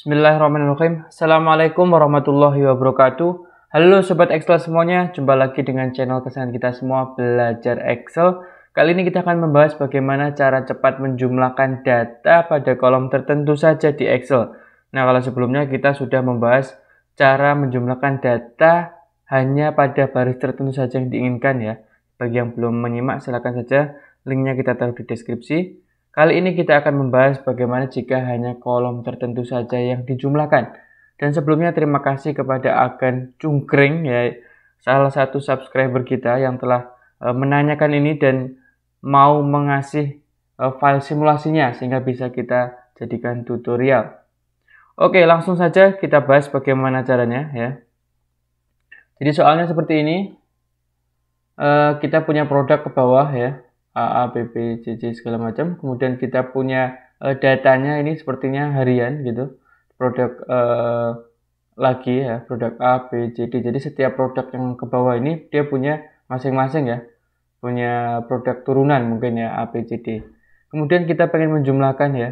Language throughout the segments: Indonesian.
Bismillahirrahmanirrahim. Assalamualaikum warahmatullahi wabarakatuh. Halo Sobat Excel semuanya, jumpa lagi dengan channel kesayangan kita semua Belajar Excel. Kali ini kita akan membahas bagaimana cara cepat menjumlahkan data pada kolom tertentu saja di Excel. Nah, kalau sebelumnya kita sudah membahas cara menjumlahkan data hanya pada baris tertentu saja yang diinginkan ya. Bagi yang belum menyimak, silahkan saja linknya kita taruh di deskripsi. Kali ini kita akan membahas bagaimana jika hanya kolom tertentu saja yang dijumlahkan. Dan sebelumnya terima kasih kepada Agen Cungkring ya salah satu subscriber kita yang telah eh, menanyakan ini dan mau mengasih eh, file simulasinya sehingga bisa kita jadikan tutorial. Oke, langsung saja kita bahas bagaimana caranya ya. Jadi soalnya seperti ini. Eh, kita punya produk ke bawah ya. C, C segala macam. Kemudian kita punya uh, datanya ini sepertinya harian gitu. Produk uh, lagi ya, produk A, B, C, D. Jadi setiap produk yang ke bawah ini dia punya masing-masing ya. Punya produk turunan mungkin ya A, B, C, D. Kemudian kita pengen menjumlahkan ya.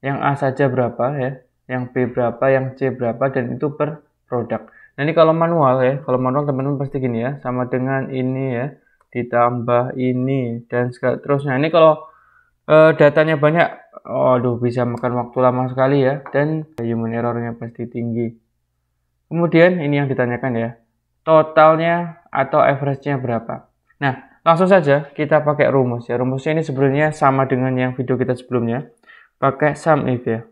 Yang A saja berapa ya, yang B berapa, yang C berapa dan itu per produk. Nah ini kalau manual ya, kalau manual teman-teman pasti gini ya, sama dengan ini ya ditambah ini dan seterusnya ini kalau e, datanya banyak aduh bisa makan waktu lama sekali ya dan human errornya pasti tinggi kemudian ini yang ditanyakan ya totalnya atau average-nya berapa nah langsung saja kita pakai rumus ya rumusnya ini sebenarnya sama dengan yang video kita sebelumnya pakai sum if ya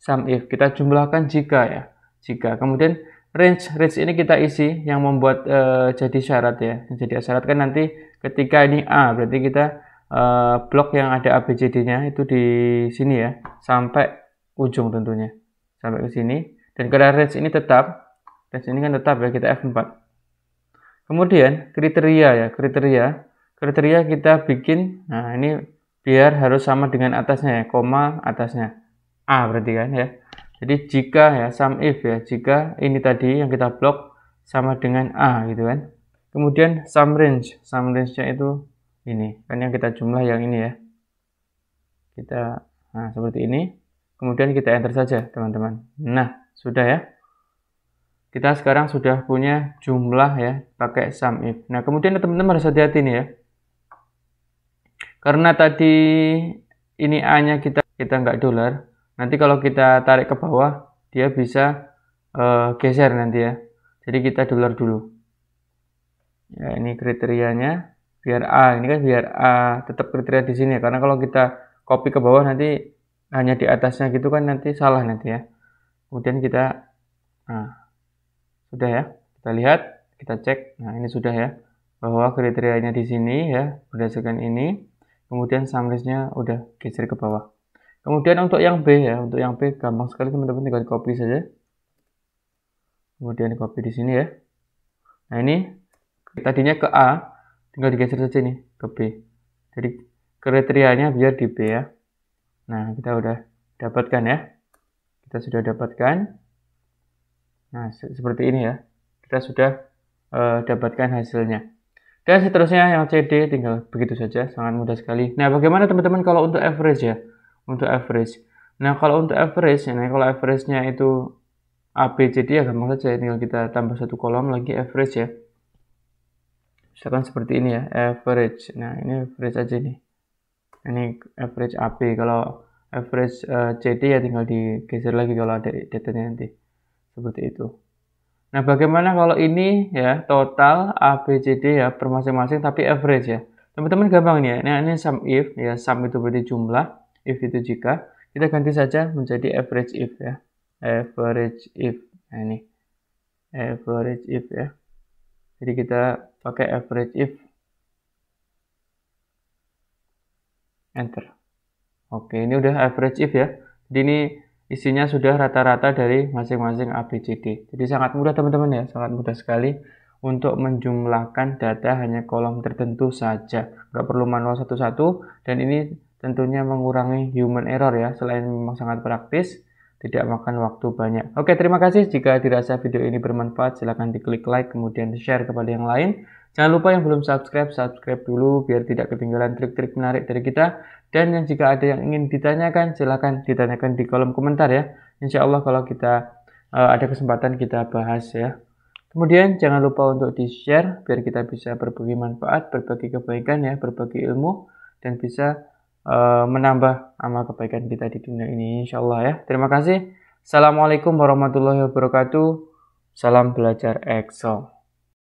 sum if kita jumlahkan jika ya jika kemudian range range ini kita isi yang membuat uh, jadi syarat ya jadi syarat kan nanti ketika ini A berarti kita uh, eh, blok yang ada ABCD nya itu di sini ya sampai ujung tentunya sampai ke sini dan karena range ini tetap range ini kan tetap ya kita F4 kemudian kriteria ya kriteria kriteria kita bikin nah ini biar harus sama dengan atasnya ya koma atasnya A berarti kan ya jadi jika ya sum if ya, jika ini tadi yang kita blok sama dengan A gitu kan. Kemudian sum range, sum range-nya itu ini. Kan yang kita jumlah yang ini ya. Kita nah seperti ini. Kemudian kita enter saja, teman-teman. Nah, sudah ya. Kita sekarang sudah punya jumlah ya pakai sum if. Nah, kemudian teman-teman harus hati-hati nih ya. Karena tadi ini A-nya kita kita nggak dolar, nanti kalau kita tarik ke bawah dia bisa uh, geser nanti ya jadi kita dulur dulu ya ini kriterianya biar A ini kan biar A tetap kriteria di sini ya karena kalau kita copy ke bawah nanti hanya di atasnya gitu kan nanti salah nanti ya kemudian kita nah, sudah ya kita lihat kita cek nah ini sudah ya bahwa kriterianya di sini ya berdasarkan ini kemudian summary udah geser ke bawah Kemudian untuk yang B ya, untuk yang B gampang sekali teman-teman tinggal copy saja. Kemudian copy di sini ya. Nah ini tadinya ke A, tinggal digeser saja nih ke B. Jadi kriterianya biar di B ya. Nah kita udah dapatkan ya. Kita sudah dapatkan. Nah se seperti ini ya. Kita sudah uh, dapatkan hasilnya. Dan seterusnya yang CD tinggal begitu saja, sangat mudah sekali. Nah bagaimana teman-teman kalau untuk average ya? untuk average. Nah, kalau untuk average, nah kalau average-nya itu ABCD ya gampang saja, ya, tinggal kita tambah satu kolom lagi average ya. Misalkan seperti ini ya, average. Nah, ini average aja nih. Ini average AB. Kalau average uh, eh, CD ya tinggal digeser lagi kalau ada datanya nanti. Seperti itu. Nah, bagaimana kalau ini ya total ABCD ya per masing-masing tapi average ya. Teman-teman gampang nih ya. ini, nah, ini sum if ya, sum itu berarti jumlah if itu jika kita ganti saja menjadi average if ya average if nah ini average if ya jadi kita pakai average if enter oke ini udah average if ya jadi ini isinya sudah rata-rata dari masing-masing ABCD jadi sangat mudah teman-teman ya sangat mudah sekali untuk menjumlahkan data hanya kolom tertentu saja. Nggak perlu manual satu-satu, dan ini tentunya mengurangi human error ya. Selain memang sangat praktis, tidak makan waktu banyak. Oke, terima kasih. Jika dirasa video ini bermanfaat, silahkan diklik like, kemudian share kepada yang lain. Jangan lupa yang belum subscribe, subscribe dulu biar tidak ketinggalan trik-trik menarik dari kita. Dan yang jika ada yang ingin ditanyakan, silahkan ditanyakan di kolom komentar ya. Insya Allah kalau kita uh, ada kesempatan kita bahas ya. Kemudian jangan lupa untuk di-share biar kita bisa berbagi manfaat, berbagi kebaikan ya, berbagi ilmu, dan bisa Eh, menambah amal kebaikan kita di dunia ini insya Allah ya. Terima kasih. Assalamualaikum warahmatullahi wabarakatuh. Salam belajar Excel.